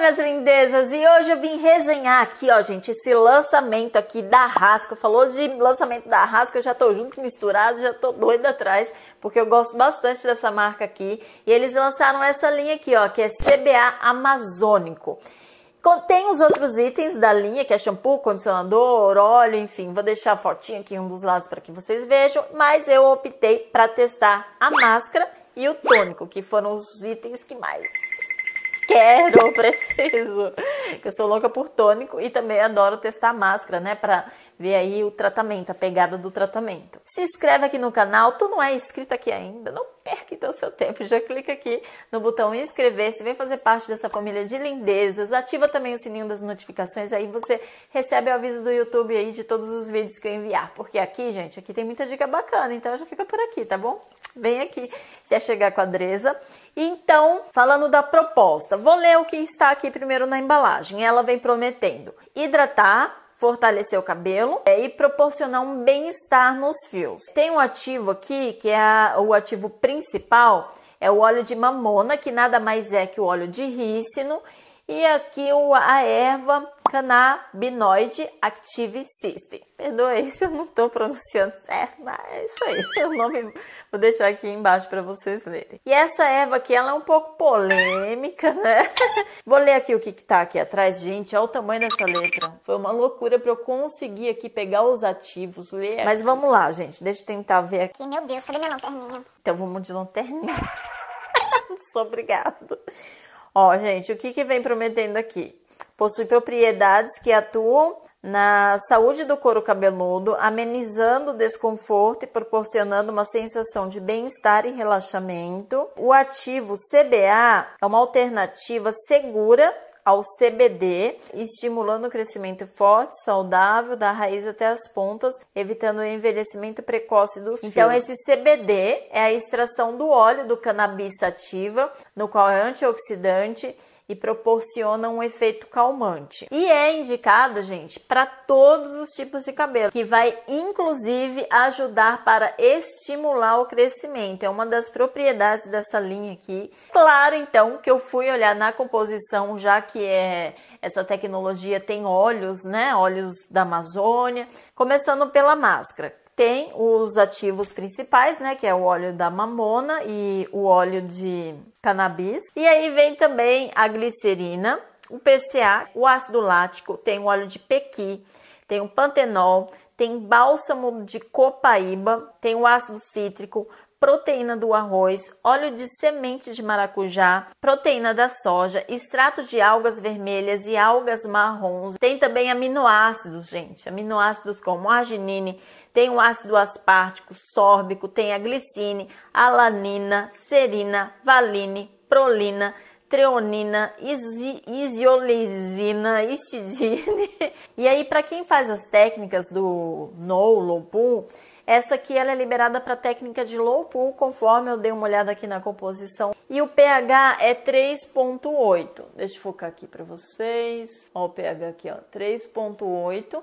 minhas lindezas! E hoje eu vim resenhar aqui, ó, gente, esse lançamento aqui da Rasco. Falou de lançamento da Rasco, eu já tô junto misturado, já tô doida atrás, porque eu gosto bastante dessa marca aqui. E eles lançaram essa linha aqui, ó, que é CBA Amazônico. Tem os outros itens da linha, que é shampoo, condicionador, óleo, enfim. Vou deixar a fotinha aqui em um dos lados para que vocês vejam, mas eu optei para testar a máscara e o tônico, que foram os itens que mais quero preciso. Eu sou louca por tônico e também adoro testar máscara, né? Pra ver aí o tratamento, a pegada do tratamento. Se inscreve aqui no canal, tu não é inscrito aqui ainda, não perca então seu tempo. Já clica aqui no botão inscrever-se, vem fazer parte dessa família de lindezas. Ativa também o sininho das notificações, aí você recebe o aviso do YouTube aí de todos os vídeos que eu enviar. Porque aqui, gente, aqui tem muita dica bacana, então já fica por aqui, tá bom? Vem aqui, se é chegar com a Dresa. Então, falando da proposta, vou ler o que está aqui primeiro na embalagem. Ela vem prometendo hidratar, fortalecer o cabelo é, e proporcionar um bem-estar nos fios. Tem um ativo aqui que é o ativo principal, é o óleo de mamona, que nada mais é que o óleo de rícino e aqui o, a erva canabinoide active system. Perdoe se eu não estou pronunciando certo, mas é isso aí. O nome vou deixar aqui embaixo para vocês lerem. E essa erva aqui, ela é um pouco polêmica, né? Vou ler aqui o que, está aqui atrás, gente. Olha o tamanho dessa letra. Foi uma loucura para eu conseguir aqui pegar os ativos, ler. Mas vamos lá, gente. Deixa eu tentar ver aqui. Meu Deus, cadê minha lanterninha? Então vamos de lanterninha. Sou obrigado. Ó, gente, o que, que vem prometendo aqui? Possui propriedades que atuam na saúde do couro cabeludo, amenizando o desconforto e proporcionando uma sensação de bem-estar e relaxamento. O ativo CBA é uma alternativa segura ao CBD, estimulando o crescimento forte, saudável da raiz até as pontas, evitando o envelhecimento precoce dos então, fios. Então esse CBD é a extração do óleo do cannabis sativa, no qual é antioxidante e proporciona um efeito calmante. E é indicado, gente, para todos os tipos de cabelo, que vai inclusive ajudar para estimular o crescimento. É uma das propriedades dessa linha aqui. Claro, então, que eu fui olhar na composição, já que é essa tecnologia tem óleos, né? Óleos da Amazônia, começando pela máscara tem os ativos principais, né, que é o óleo da mamona e o óleo de cannabis. E aí vem também a glicerina, o PCA, o ácido lático, tem o óleo de pequi, tem o pantenol, tem bálsamo de copaíba, tem o ácido cítrico, proteína do arroz, óleo de semente de maracujá, proteína da soja, extrato de algas vermelhas e algas marrons. Tem também aminoácidos, gente. Aminoácidos como arginine, tem o ácido aspartico, sórbico, tem a glicine, alanina, serina, valine, prolina, treonina, isiolesina, histidine. E aí, para quem faz as técnicas do no low pull, essa aqui ela é liberada para técnica de low pull, conforme eu dei uma olhada aqui na composição. E o pH é 3.8. Deixa eu focar aqui para vocês. Ó o pH aqui, ó, 3.8.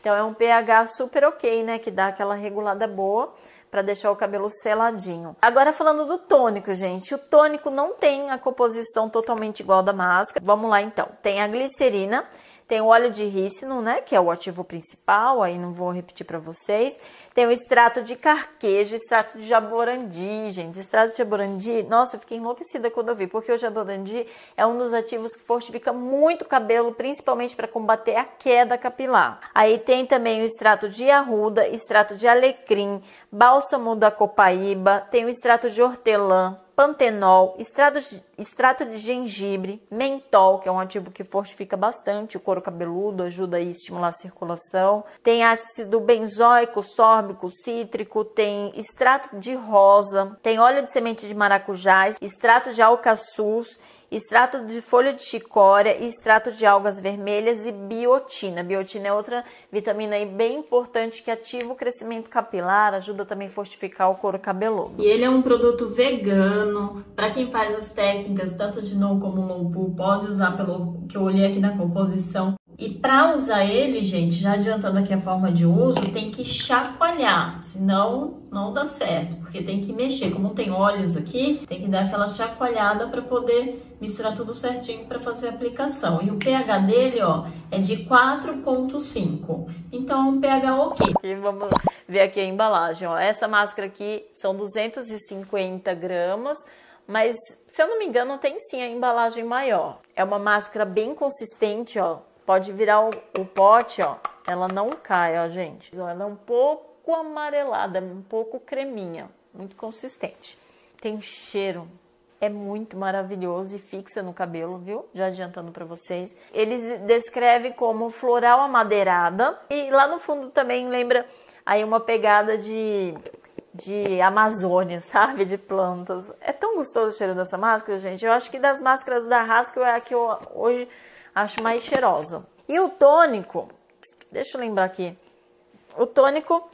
Então é um pH super ok, né, que dá aquela regulada boa, para deixar o cabelo seladinho. Agora falando do tônico, gente. O tônico não tem a composição totalmente igual da máscara. Vamos lá então. Tem a glicerina, tem o óleo de rícino, né, que é o ativo principal, aí não vou repetir para vocês. Tem o extrato de carqueja, extrato de jaborandi, gente. Extrato de jaborandi, nossa, eu fiquei enlouquecida quando eu vi, porque o jaborandi é um dos ativos que fortifica muito o cabelo, principalmente para combater a queda capilar. Aí tem também o extrato de arruda, extrato de alecrim, bálsamo bálsamo da copaíba, tem o extrato de hortelã, pantenol, extrato de, extrato de gengibre, mentol, que é um ativo que fortifica bastante o couro cabeludo, ajuda a estimular a circulação. Tem ácido benzoico, sórbico, cítrico, tem extrato de rosa, tem óleo de semente de maracujás, extrato de alcaçuz extrato de folha de chicória, extrato de algas vermelhas e biotina. Biotina é outra vitamina aí bem importante que ativa o crescimento capilar, ajuda também a fortificar o couro cabeludo. E ele é um produto vegano, para quem faz as técnicas tanto de no como low poo, pode usar pelo que eu olhei aqui na composição. E para usar ele, gente, já adiantando aqui a forma de uso, tem que chacoalhar, senão não dá certo, porque tem que mexer. Como tem óleos aqui, tem que dar aquela chacoalhada para poder misturar tudo certinho para fazer a aplicação. E o pH dele, ó, é de 4.5. Então, é um pH ok. E vamos ver aqui a embalagem, ó. Essa máscara aqui são 250 gramas, mas se eu não me engano, tem sim a embalagem maior. É uma máscara bem consistente, ó Pode virar o, o pote, ó. Ela não cai, ó, gente. Ela é um pouco amarelada, um pouco creminha, muito consistente. Tem cheiro, é muito maravilhoso e fixa no cabelo, viu? Já adiantando para vocês. Eles descreve como floral amadeirada e lá no fundo também lembra aí uma pegada de de Amazônia, sabe? De plantas. É tão gostoso o cheiro dessa máscara, gente. Eu acho que das máscaras da Haskell é a que eu hoje acho mais cheirosa. E o tônico, deixa eu lembrar aqui. O tônico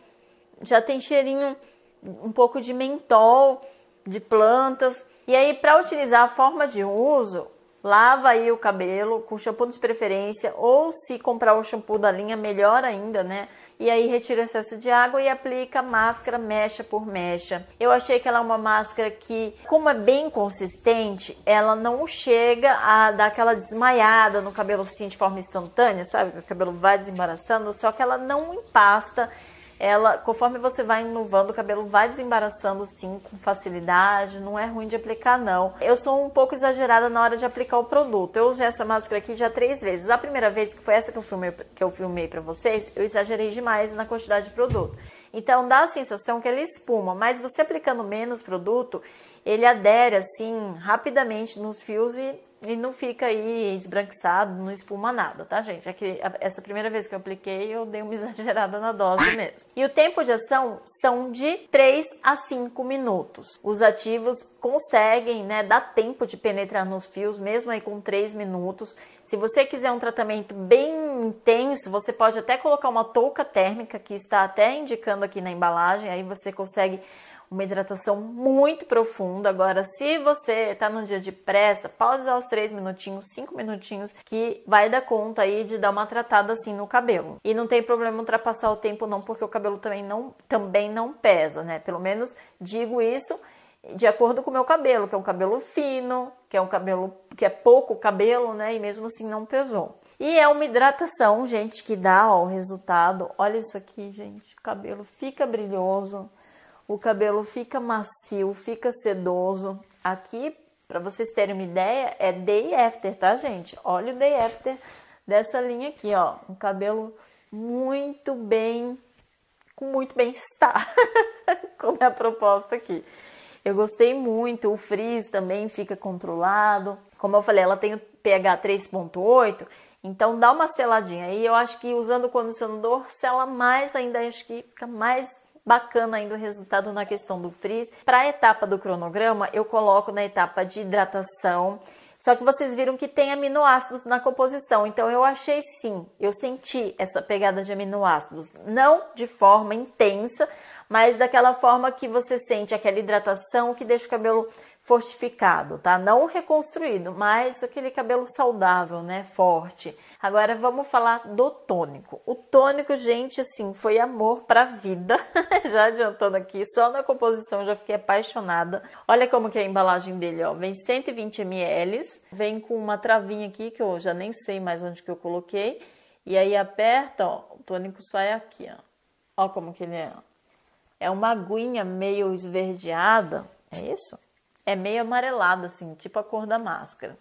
já tem cheirinho um pouco de mentol, de plantas. E aí, para utilizar a forma de uso, Lava aí o cabelo com shampoo de preferência, ou se comprar o shampoo da linha, melhor ainda, né? E aí retira o excesso de água e aplica máscara mecha por mecha. Eu achei que ela é uma máscara que, como é bem consistente, ela não chega a dar aquela desmaiada no cabelo assim de forma instantânea, sabe? o cabelo vai desembaraçando, só que ela não empasta ela, conforme você vai inovando, o cabelo vai desembaraçando sim com facilidade, não é ruim de aplicar não. Eu sou um pouco exagerada na hora de aplicar o produto. Eu usei essa máscara aqui já três vezes. A primeira vez, que foi essa que eu filmei, que eu filmei pra vocês, eu exagerei demais na quantidade de produto. Então dá a sensação que ele espuma, mas você aplicando menos produto, ele adere assim rapidamente nos fios e e não fica aí desbranquiçado, não espuma nada, tá, gente? É que essa primeira vez que eu apliquei, eu dei uma exagerada na dose mesmo. E o tempo de ação são de 3 a 5 minutos. Os ativos conseguem, né, dar tempo de penetrar nos fios, mesmo aí com 3 minutos. Se você quiser um tratamento bem intenso, você pode até colocar uma touca térmica, que está até indicando aqui na embalagem, aí você consegue uma hidratação muito profunda. Agora, se você está num dia de pressa, pausa os 3 minutinhos, 5 minutinhos, que vai dar conta aí de dar uma tratada assim no cabelo. E não tem problema ultrapassar o tempo não, porque o cabelo também não, também não pesa, né? Pelo menos digo isso de acordo com o meu cabelo, que é um cabelo fino, que é um cabelo que é pouco cabelo, né? E mesmo assim não pesou. E é uma hidratação, gente, que dá ó, o resultado. Olha isso aqui, gente. O cabelo fica brilhoso o cabelo fica macio, fica sedoso. Aqui, para vocês terem uma ideia, é day after, tá, gente? Olha o day after dessa linha aqui, ó. Um cabelo muito bem, com muito bem-estar, como é a proposta aqui. Eu gostei muito, o frizz também fica controlado. Como eu falei, ela tem o pH 3.8, então dá uma seladinha aí. Eu acho que usando o condicionador sela mais ainda, acho que fica mais bacana ainda o resultado na questão do frizz. Para a etapa do cronograma, eu coloco na etapa de hidratação. Só que vocês viram que tem aminoácidos na composição, então eu achei sim, eu senti essa pegada de aminoácidos, não de forma intensa, mas daquela forma que você sente aquela hidratação que deixa o cabelo fortificado, tá? Não reconstruído, mas aquele cabelo saudável, né? Forte. Agora vamos falar do tônico. O tônico, gente, assim, foi amor pra vida. já adiantando aqui, só na composição já fiquei apaixonada. Olha como que é a embalagem dele, ó. Vem 120 ml, vem com uma travinha aqui que eu já nem sei mais onde que eu coloquei. E aí aperta, ó, o tônico sai aqui, ó. Ó como que ele é. É uma aguinha meio esverdeada, é isso? é meio amarelado, assim, tipo a cor da máscara.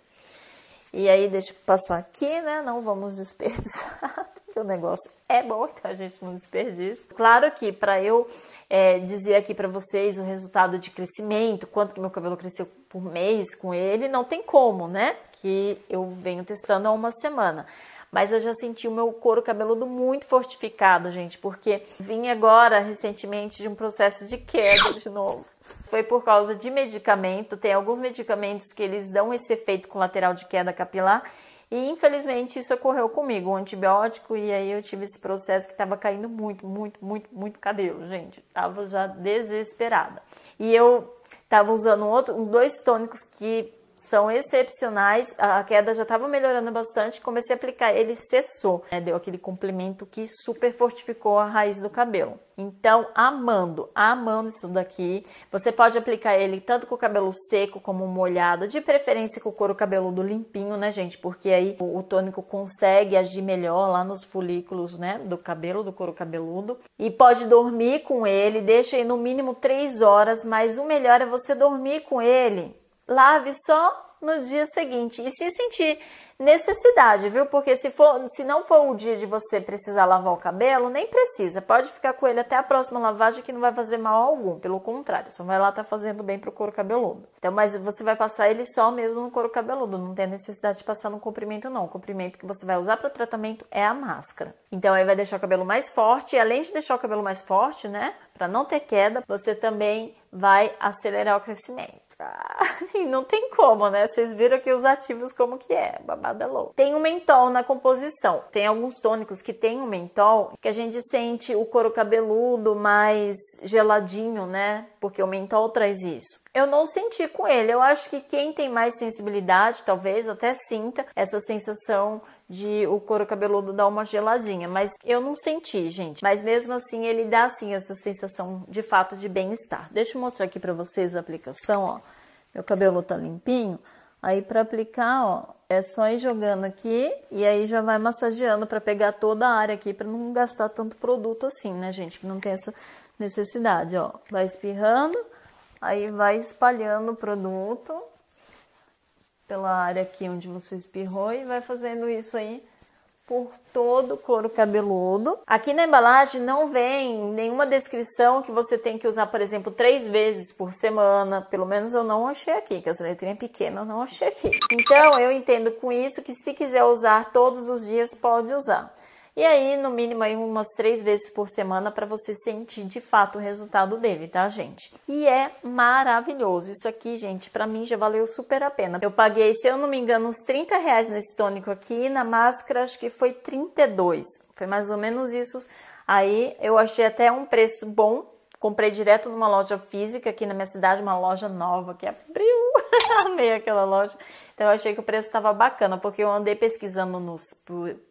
E aí, deixa eu passar aqui, né? Não vamos desperdiçar o negócio é bom, então a gente não desperdiça. Claro que para eu é, dizer aqui para vocês o resultado de crescimento, quanto que meu cabelo cresceu por mês com ele, não tem como, né? Que eu venho testando há uma semana. Mas eu já senti o meu couro cabeludo muito fortificado, gente, porque vim agora recentemente de um processo de queda de novo. Foi por causa de medicamento, tem alguns medicamentos que eles dão esse efeito colateral de queda capilar e infelizmente isso ocorreu comigo, um antibiótico, e aí eu tive esse processo que estava caindo muito, muito, muito, muito cabelo, gente. Tava já desesperada. E eu tava usando outro, dois tônicos que são excepcionais. A queda já estava melhorando bastante, comecei a aplicar, ele cessou, né? deu aquele complemento que super fortificou a raiz do cabelo. Então, amando, amando isso daqui, você pode aplicar ele tanto com o cabelo seco como molhado, de preferência com o couro cabeludo limpinho, né, gente? Porque aí o, o tônico consegue agir melhor lá nos folículos, né, do cabelo, do couro cabeludo. E pode dormir com ele, deixa aí no mínimo 3 horas, mas o melhor é você dormir com ele lave só no dia seguinte e se sentir necessidade, viu? Porque se for, se não for o dia de você precisar lavar o cabelo, nem precisa, pode ficar com ele até a próxima lavagem que não vai fazer mal algum, pelo contrário, só vai lá tá fazendo bem pro couro cabeludo. Então, mas você vai passar ele só mesmo no couro cabeludo, não tem necessidade de passar no comprimento não. O comprimento que você vai usar para o tratamento é a máscara. Então aí vai deixar o cabelo mais forte, e além de deixar o cabelo mais forte, né, para não ter queda, você também vai acelerar o crescimento. E não tem como, né? Vocês viram aqui os ativos como que é, babada louca. Tem o mentol na composição. Tem alguns tônicos que tem o mentol, que a gente sente o couro cabeludo mais geladinho, né? Porque o mentol traz isso. Eu não senti com ele. Eu acho que quem tem mais sensibilidade, talvez até sinta essa sensação de o couro cabeludo dar uma geladinha, mas eu não senti, gente. Mas mesmo assim, ele dá assim essa sensação de fato de bem-estar. Deixa eu mostrar aqui para vocês a aplicação, ó. Meu cabelo tá limpinho. Aí para aplicar, ó, é só ir jogando aqui e aí já vai massageando para pegar toda a área aqui para não gastar tanto produto assim, né, gente? Que não tem essa necessidade, ó. Vai espirrando, aí vai espalhando o produto pela área aqui onde você espirrou e vai fazendo isso aí por todo o couro cabeludo. Aqui na embalagem não vem nenhuma descrição que você tem que usar, por exemplo, três vezes por semana. Pelo menos eu não achei aqui, que as letrinhas pequenas eu não achei aqui. Então eu entendo com isso que se quiser usar todos os dias, pode usar. E aí, no mínimo, aí umas três vezes por semana para você sentir de fato o resultado dele, tá, gente? E é maravilhoso. Isso aqui, gente, para mim já valeu super a pena. Eu paguei, se eu não me engano, uns 30 reais nesse tônico aqui. E na máscara, acho que foi 32. Foi mais ou menos isso. Aí eu achei até um preço bom. Comprei direto numa loja física aqui na minha cidade, uma loja nova que abriu Amei aquela loja. Então eu achei que o preço estava bacana, porque eu andei pesquisando nos,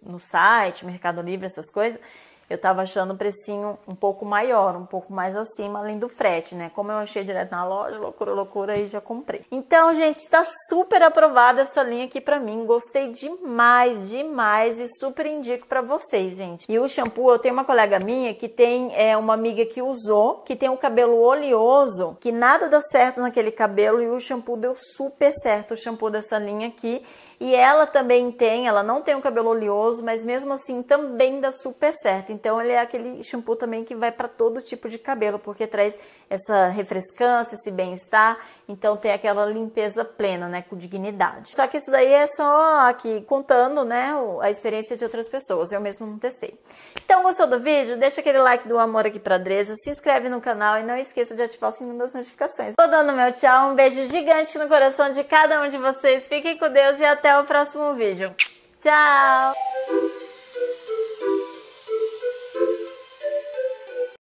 no site, Mercado Livre, essas coisas, eu estava achando o precinho um pouco maior, um pouco mais acima, além do frete, né? Como eu achei direto na loja, loucura, loucura, aí já comprei. Então, gente, está super aprovada essa linha aqui para mim. Gostei demais, demais e super indico para vocês, gente. E o shampoo, eu tenho uma colega minha que tem é, uma amiga que usou, que tem o um cabelo oleoso, que nada dá certo naquele cabelo e o shampoo deu super certo, o shampoo dessa linha aqui. E ela também tem, ela não tem o um cabelo oleoso, mas mesmo assim também dá super certo. Então ele é aquele shampoo também que vai para todo tipo de cabelo, porque traz essa refrescância, esse bem-estar, então tem aquela limpeza plena, né, com dignidade. Só que isso daí é só aqui contando, né, a experiência de outras pessoas. Eu mesmo não testei. Então gostou do vídeo? Deixa aquele like do amor aqui para Dresa, se inscreve no canal e não esqueça de ativar o sininho das notificações. Vou dando meu tchau, um beijo gigante no coração de cada um de vocês. Fiquem com Deus e até o próximo vídeo. Tchau!